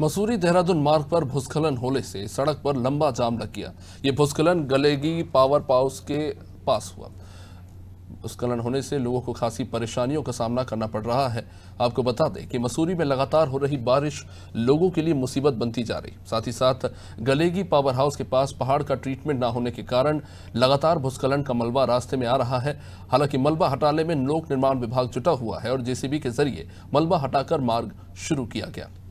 मसूरी देहरादून मार्ग पर भूस्खलन होने से सड़क पर लंबा जाम लग गया ये भूस्खलन गलेगी पावर पाउस के पास हुआ भूस्खलन होने से लोगों को खासी परेशानियों का सामना करना पड़ रहा है आपको बता दें कि मसूरी में लगातार हो रही बारिश लोगों के लिए मुसीबत बनती जा रही साथ ही साथ गलेगी पावर हाउस के पास पहाड़ का ट्रीटमेंट ना होने के कारण लगातार भूस्खलन का मलबा रास्ते में आ रहा है हालांकि मलबा हटाने में लोक निर्माण विभाग जुटा हुआ है और जेसीबी के जरिए मलबा हटाकर मार्ग शुरू किया गया